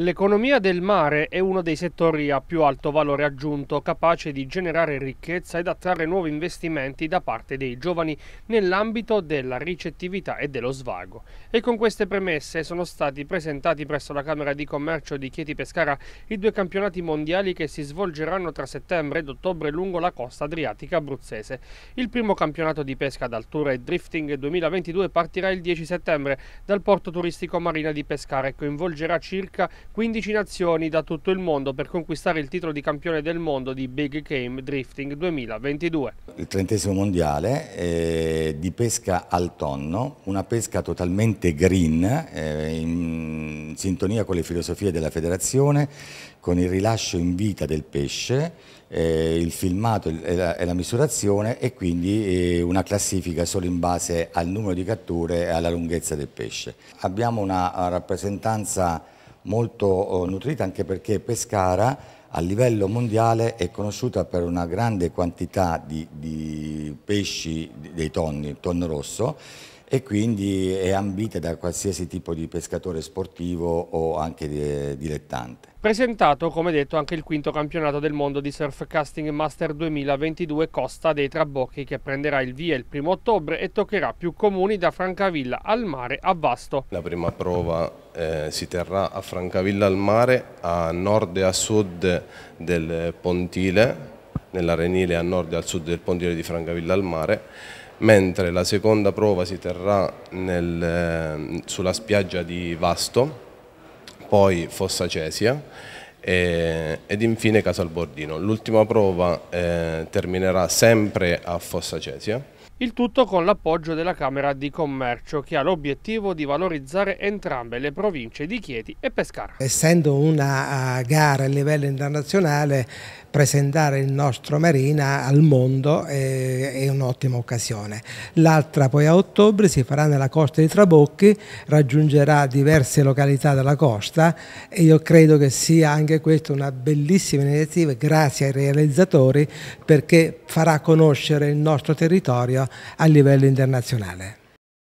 L'economia del mare è uno dei settori a più alto valore aggiunto, capace di generare ricchezza ed attrarre nuovi investimenti da parte dei giovani nell'ambito della ricettività e dello svago. E con queste premesse sono stati presentati presso la Camera di Commercio di Chieti Pescara i due campionati mondiali che si svolgeranno tra settembre ed ottobre lungo la costa adriatica abruzzese. Il primo campionato di pesca d'altura e drifting 2022 partirà il 10 settembre dal porto turistico Marina di Pescara e coinvolgerà circa 15 nazioni da tutto il mondo per conquistare il titolo di campione del mondo di Big Game Drifting 2022. Il trentesimo mondiale eh, di pesca al tonno, una pesca totalmente green, eh, in sintonia con le filosofie della federazione, con il rilascio in vita del pesce, eh, il filmato e la, misurazione e quindi una classifica solo in base al numero di catture e alla lunghezza del pesce. Abbiamo una rappresentanza molto oh, nutrita anche perché Pescara a livello mondiale è conosciuta per una grande quantità di, di pesci dei tonni, tonno rosso e quindi è ambita da qualsiasi tipo di pescatore sportivo o anche dilettante. Presentato, come detto, anche il quinto campionato del mondo di Surfcasting Master 2022 Costa dei Trabocchi che prenderà il via il primo ottobre e toccherà più comuni da Francavilla al mare a Vasto. La prima prova eh, si terrà a Francavilla al mare a nord e a sud del Pontile, nell'Arenile a nord e a sud del Pontile di Francavilla al mare mentre la seconda prova si terrà nel, eh, sulla spiaggia di Vasto, poi Fossa Cesia e, ed infine Casalbordino. L'ultima prova eh, terminerà sempre a Fossa Cesia il tutto con l'appoggio della Camera di Commercio che ha l'obiettivo di valorizzare entrambe le province di Chieti e Pescara. Essendo una eh, gara a livello internazionale presentare il nostro Marina al mondo eh, è, un'ottima occasione. L'altra poi a ottobre si farà nella costa di Trabocchi, raggiungerà diverse località della costa e io credo che sia anche questa una bellissima iniziativa grazie ai realizzatori perché farà conoscere il nostro territorio a livello internazionale.